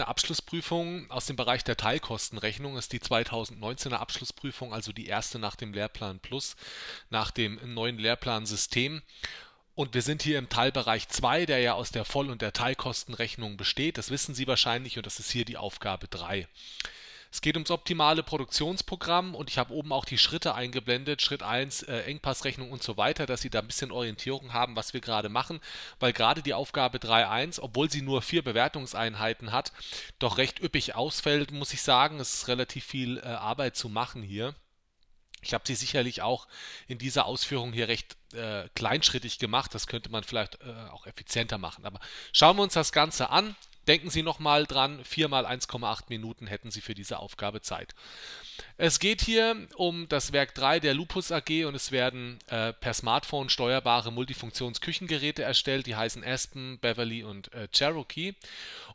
Abschlussprüfung aus dem Bereich der Teilkostenrechnung ist die 2019er Abschlussprüfung, also die erste nach dem Lehrplan Plus, nach dem neuen Lehrplansystem. Und wir sind hier im Teilbereich 2, der ja aus der Voll- und der Teilkostenrechnung besteht. Das wissen Sie wahrscheinlich und das ist hier die Aufgabe 3. Es geht ums optimale Produktionsprogramm und ich habe oben auch die Schritte eingeblendet. Schritt 1, äh, Engpassrechnung und so weiter, dass Sie da ein bisschen Orientierung haben, was wir gerade machen, weil gerade die Aufgabe 3.1, obwohl sie nur vier Bewertungseinheiten hat, doch recht üppig ausfällt, muss ich sagen. Es ist relativ viel äh, Arbeit zu machen hier. Ich habe sie sicherlich auch in dieser Ausführung hier recht äh, kleinschrittig gemacht. Das könnte man vielleicht äh, auch effizienter machen. Aber schauen wir uns das Ganze an. Denken Sie nochmal dran, 4 mal 1,8 Minuten hätten Sie für diese Aufgabe Zeit. Es geht hier um das Werk 3 der Lupus AG und es werden äh, per Smartphone steuerbare Multifunktionsküchengeräte erstellt, die heißen Aspen, Beverly und äh, Cherokee.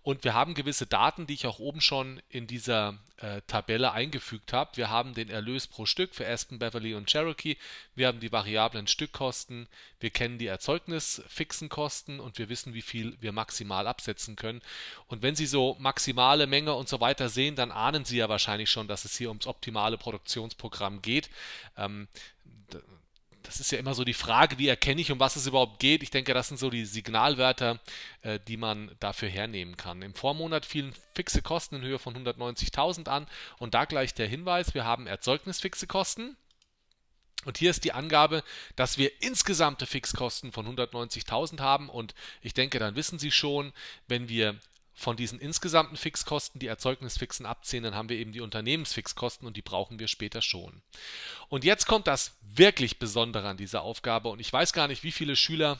Und wir haben gewisse Daten, die ich auch oben schon in dieser äh, Tabelle eingefügt habe. Wir haben den Erlös pro Stück für Aspen, Beverly und Cherokee. Wir haben die variablen Stückkosten. Wir kennen die Erzeugnisfixen Kosten und wir wissen, wie viel wir maximal absetzen können. Und wenn Sie so maximale Menge und so weiter sehen, dann ahnen Sie ja wahrscheinlich schon, dass es hier ums optimale Produktionsprogramm geht. Ähm, das ist ja immer so die Frage, wie erkenne ich, um was es überhaupt geht. Ich denke, das sind so die Signalwörter, äh, die man dafür hernehmen kann. Im Vormonat fielen fixe Kosten in Höhe von 190.000 an und da gleich der Hinweis, wir haben erzeugnisfixe Kosten. Und hier ist die Angabe, dass wir insgesamte Fixkosten von 190.000 haben. Und ich denke, dann wissen Sie schon, wenn wir von diesen insgesamten Fixkosten, die Erzeugnisfixen abziehen, dann haben wir eben die Unternehmensfixkosten und die brauchen wir später schon. Und jetzt kommt das wirklich Besondere an dieser Aufgabe und ich weiß gar nicht, wie viele Schüler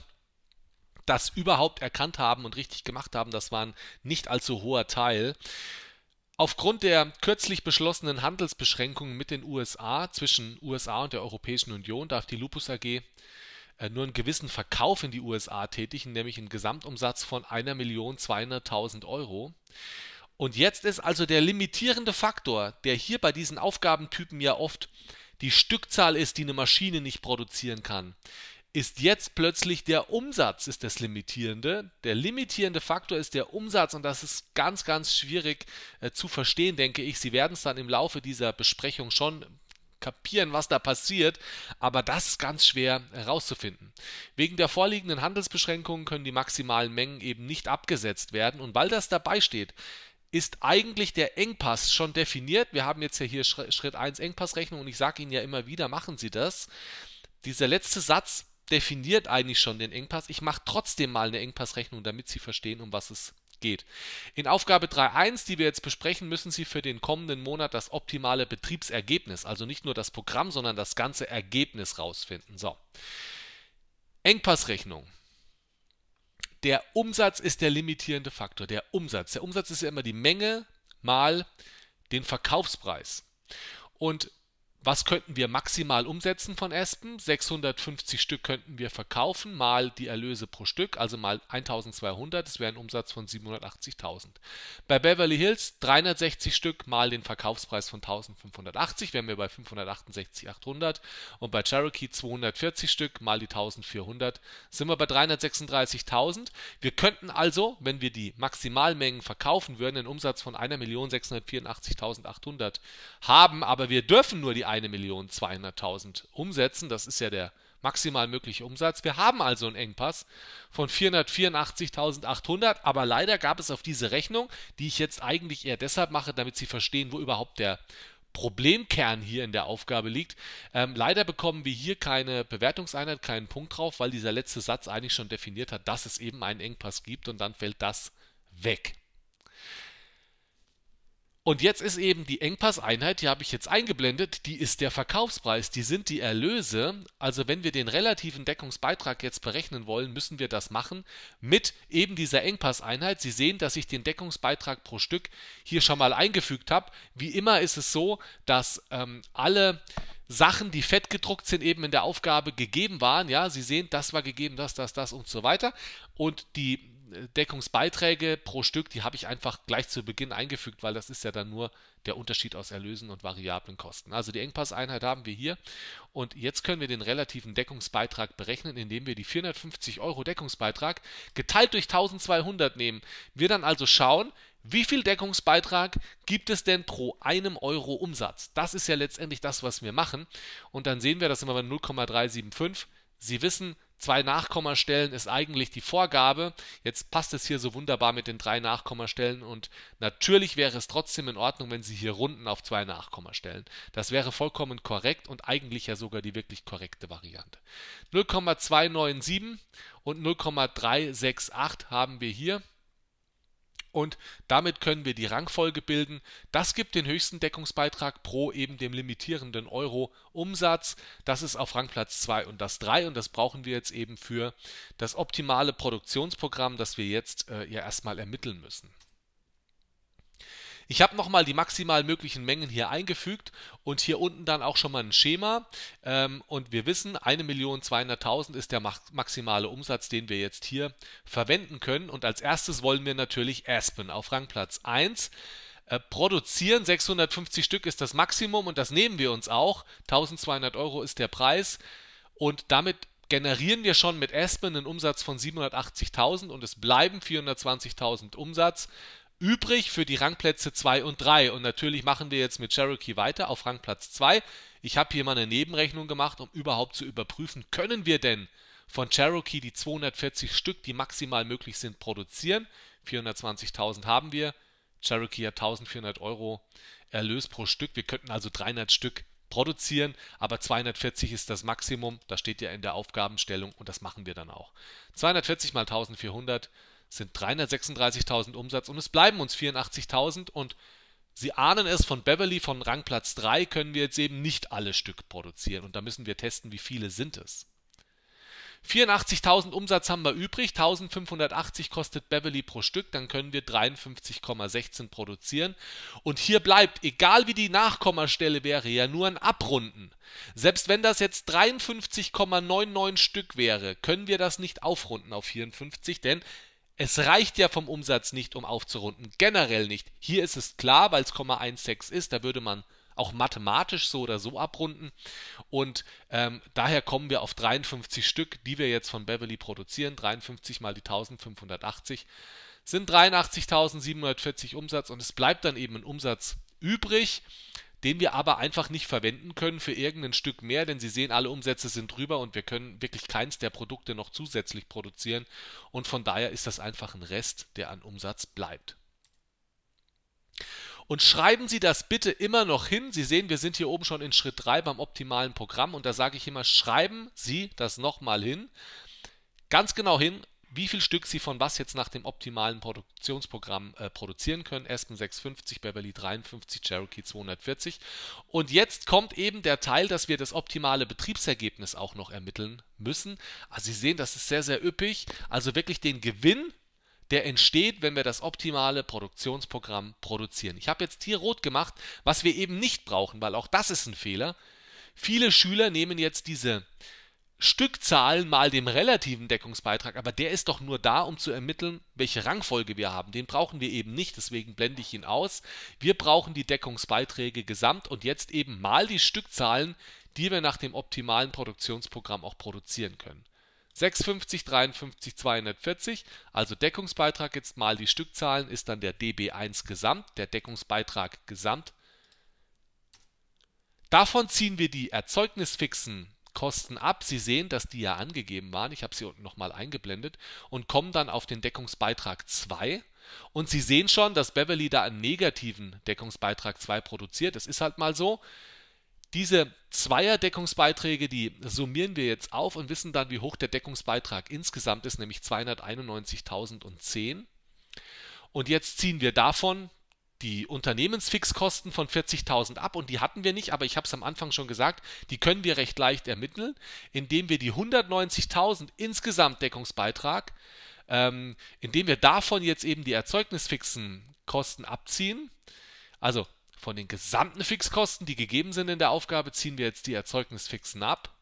das überhaupt erkannt haben und richtig gemacht haben. Das war ein nicht allzu hoher Teil. Aufgrund der kürzlich beschlossenen Handelsbeschränkungen mit den USA zwischen USA und der Europäischen Union darf die Lupus AG äh, nur einen gewissen Verkauf in die USA tätigen, nämlich einen Gesamtumsatz von 1.200.000 Euro. Und jetzt ist also der limitierende Faktor, der hier bei diesen Aufgabentypen ja oft die Stückzahl ist, die eine Maschine nicht produzieren kann, ist jetzt plötzlich der Umsatz ist das limitierende. Der limitierende Faktor ist der Umsatz und das ist ganz ganz schwierig äh, zu verstehen, denke ich. Sie werden es dann im Laufe dieser Besprechung schon kapieren, was da passiert, aber das ist ganz schwer herauszufinden. Wegen der vorliegenden Handelsbeschränkungen können die maximalen Mengen eben nicht abgesetzt werden und weil das dabei steht, ist eigentlich der Engpass schon definiert. Wir haben jetzt ja hier Schritt 1 Engpassrechnung und ich sage Ihnen ja immer wieder, machen Sie das. Dieser letzte Satz definiert eigentlich schon den Engpass. Ich mache trotzdem mal eine Engpassrechnung, damit Sie verstehen, um was es geht. In Aufgabe 3.1, die wir jetzt besprechen, müssen Sie für den kommenden Monat das optimale Betriebsergebnis, also nicht nur das Programm, sondern das ganze Ergebnis rausfinden. So. Engpassrechnung. Der Umsatz ist der limitierende Faktor. Der Umsatz. Der Umsatz ist ja immer die Menge mal den Verkaufspreis. Und was könnten wir maximal umsetzen von Espen? 650 Stück könnten wir verkaufen, mal die Erlöse pro Stück, also mal 1200, das wäre ein Umsatz von 780.000. Bei Beverly Hills 360 Stück, mal den Verkaufspreis von 1580, wären wir bei 568.800. Und bei Cherokee 240 Stück, mal die 1400, sind wir bei 336.000. Wir könnten also, wenn wir die Maximalmengen verkaufen würden, einen Umsatz von 1.684.800 haben, aber wir dürfen nur die 1.200.000 umsetzen. Das ist ja der maximal mögliche Umsatz. Wir haben also einen Engpass von 484.800, aber leider gab es auf diese Rechnung, die ich jetzt eigentlich eher deshalb mache, damit Sie verstehen, wo überhaupt der Problemkern hier in der Aufgabe liegt. Ähm, leider bekommen wir hier keine Bewertungseinheit, keinen Punkt drauf, weil dieser letzte Satz eigentlich schon definiert hat, dass es eben einen Engpass gibt und dann fällt das weg. Und jetzt ist eben die Engpasseinheit, die habe ich jetzt eingeblendet, die ist der Verkaufspreis, die sind die Erlöse. Also wenn wir den relativen Deckungsbeitrag jetzt berechnen wollen, müssen wir das machen mit eben dieser Engpasseinheit. Sie sehen, dass ich den Deckungsbeitrag pro Stück hier schon mal eingefügt habe. Wie immer ist es so, dass ähm, alle Sachen, die fett gedruckt sind, eben in der Aufgabe gegeben waren. Ja, Sie sehen, das war gegeben, das, das, das und so weiter. Und die äh, Deckungsbeiträge pro Stück, die habe ich einfach gleich zu Beginn eingefügt, weil das ist ja dann nur der Unterschied aus Erlösen und variablen Kosten. Also die Engpasseinheit haben wir hier und jetzt können wir den relativen Deckungsbeitrag berechnen, indem wir die 450 Euro Deckungsbeitrag geteilt durch 1200 nehmen. Wir dann also schauen, wie viel Deckungsbeitrag gibt es denn pro einem Euro Umsatz? Das ist ja letztendlich das, was wir machen. Und dann sehen wir, dass sind wir bei 0,375 Sie wissen, zwei Nachkommastellen ist eigentlich die Vorgabe. Jetzt passt es hier so wunderbar mit den drei Nachkommastellen und natürlich wäre es trotzdem in Ordnung, wenn Sie hier runden auf zwei Nachkommastellen. Das wäre vollkommen korrekt und eigentlich ja sogar die wirklich korrekte Variante. 0,297 und 0,368 haben wir hier und damit können wir die Rangfolge bilden. Das gibt den höchsten Deckungsbeitrag pro eben dem limitierenden Euro Umsatz. Das ist auf Rangplatz 2 und das 3 und das brauchen wir jetzt eben für das optimale Produktionsprogramm, das wir jetzt äh, ja erstmal ermitteln müssen. Ich habe nochmal die maximal möglichen Mengen hier eingefügt und hier unten dann auch schon mal ein Schema. Ähm, und wir wissen, 1.200.000 ist der maximale Umsatz, den wir jetzt hier verwenden können. Und als erstes wollen wir natürlich Aspen auf Rangplatz 1 äh, produzieren. 650 Stück ist das Maximum und das nehmen wir uns auch. 1200 Euro ist der Preis und damit generieren wir schon mit Aspen einen Umsatz von 780.000 und es bleiben 420.000 Umsatz übrig für die Rangplätze 2 und 3. Und natürlich machen wir jetzt mit Cherokee weiter auf Rangplatz 2. Ich habe hier mal eine Nebenrechnung gemacht, um überhaupt zu überprüfen, können wir denn von Cherokee die 240 Stück, die maximal möglich sind, produzieren. 420.000 haben wir. Cherokee hat 1400 Euro Erlös pro Stück. Wir könnten also 300 Stück produzieren, aber 240 ist das Maximum. Das steht ja in der Aufgabenstellung und das machen wir dann auch. 240 mal 1400 sind 336.000 Umsatz und es bleiben uns 84.000 und Sie ahnen es, von Beverly von Rangplatz 3 können wir jetzt eben nicht alle Stück produzieren und da müssen wir testen, wie viele sind es. 84.000 Umsatz haben wir übrig, 1580 kostet Beverly pro Stück, dann können wir 53,16 produzieren. Und hier bleibt, egal wie die Nachkommastelle wäre, ja nur ein Abrunden. Selbst wenn das jetzt 53,99 Stück wäre, können wir das nicht aufrunden auf 54, denn es reicht ja vom Umsatz nicht, um aufzurunden. Generell nicht. Hier ist es klar, weil es 0,16 ist, da würde man auch mathematisch so oder so abrunden. Und ähm, daher kommen wir auf 53 Stück, die wir jetzt von Beverly produzieren. 53 mal die 1580 sind 83.740 Umsatz und es bleibt dann eben ein Umsatz übrig, den wir aber einfach nicht verwenden können für irgendein Stück mehr, denn Sie sehen, alle Umsätze sind drüber und wir können wirklich keins der Produkte noch zusätzlich produzieren und von daher ist das einfach ein Rest, der an Umsatz bleibt. Und schreiben Sie das bitte immer noch hin. Sie sehen, wir sind hier oben schon in Schritt 3 beim optimalen Programm und da sage ich immer, schreiben Sie das nochmal hin. Ganz genau hin, wie viel Stück sie von was jetzt nach dem optimalen Produktionsprogramm äh, produzieren können. Aspen 650, Beverly 53, Cherokee 240. Und jetzt kommt eben der Teil, dass wir das optimale Betriebsergebnis auch noch ermitteln müssen. Also Sie sehen, das ist sehr, sehr üppig. Also wirklich den Gewinn der entsteht, wenn wir das optimale Produktionsprogramm produzieren. Ich habe jetzt hier rot gemacht, was wir eben nicht brauchen, weil auch das ist ein Fehler. Viele Schüler nehmen jetzt diese Stückzahlen mal dem relativen Deckungsbeitrag, aber der ist doch nur da, um zu ermitteln, welche Rangfolge wir haben. Den brauchen wir eben nicht, deswegen blende ich ihn aus. Wir brauchen die Deckungsbeiträge gesamt und jetzt eben mal die Stückzahlen, die wir nach dem optimalen Produktionsprogramm auch produzieren können. 650, 53, 240, also Deckungsbeitrag jetzt mal die Stückzahlen, ist dann der DB1 Gesamt, der Deckungsbeitrag Gesamt. Davon ziehen wir die erzeugnisfixen Kosten ab. Sie sehen, dass die ja angegeben waren. Ich habe sie unten nochmal eingeblendet und kommen dann auf den Deckungsbeitrag 2. Und Sie sehen schon, dass Beverly da einen negativen Deckungsbeitrag 2 produziert. Das ist halt mal so. Diese Zweier-Deckungsbeiträge, die summieren wir jetzt auf und wissen dann, wie hoch der Deckungsbeitrag insgesamt ist, nämlich 291.010. Und jetzt ziehen wir davon die Unternehmensfixkosten von 40.000 ab und die hatten wir nicht, aber ich habe es am Anfang schon gesagt, die können wir recht leicht ermitteln, indem wir die 190.000 insgesamt Deckungsbeitrag, ähm, indem wir davon jetzt eben die erzeugnisfixen Kosten abziehen, also von den gesamten Fixkosten, die gegeben sind in der Aufgabe, ziehen wir jetzt die erzeugnisfixen ab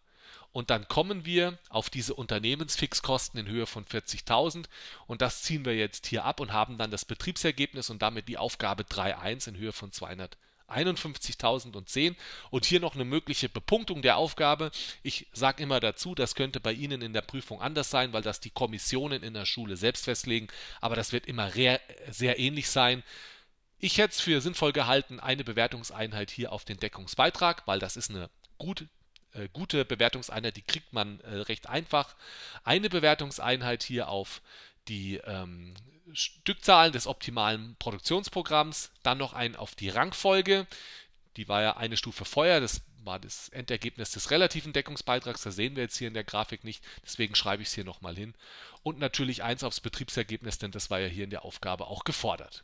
und dann kommen wir auf diese Unternehmensfixkosten in Höhe von 40.000 und das ziehen wir jetzt hier ab und haben dann das Betriebsergebnis und damit die Aufgabe 3.1 in Höhe von 200. 51.010 und hier noch eine mögliche Bepunktung der Aufgabe. Ich sage immer dazu, das könnte bei Ihnen in der Prüfung anders sein, weil das die Kommissionen in der Schule selbst festlegen, aber das wird immer sehr ähnlich sein. Ich hätte es für sinnvoll gehalten, eine Bewertungseinheit hier auf den Deckungsbeitrag, weil das ist eine gut äh, gute Bewertungseinheit, die kriegt man äh, recht einfach. Eine Bewertungseinheit hier auf die ähm, Stückzahlen des optimalen Produktionsprogramms, dann noch einen auf die Rangfolge, die war ja eine Stufe vorher, das war das Endergebnis des relativen Deckungsbeitrags, das sehen wir jetzt hier in der Grafik nicht, deswegen schreibe ich es hier nochmal hin. Und natürlich eins aufs Betriebsergebnis, denn das war ja hier in der Aufgabe auch gefordert.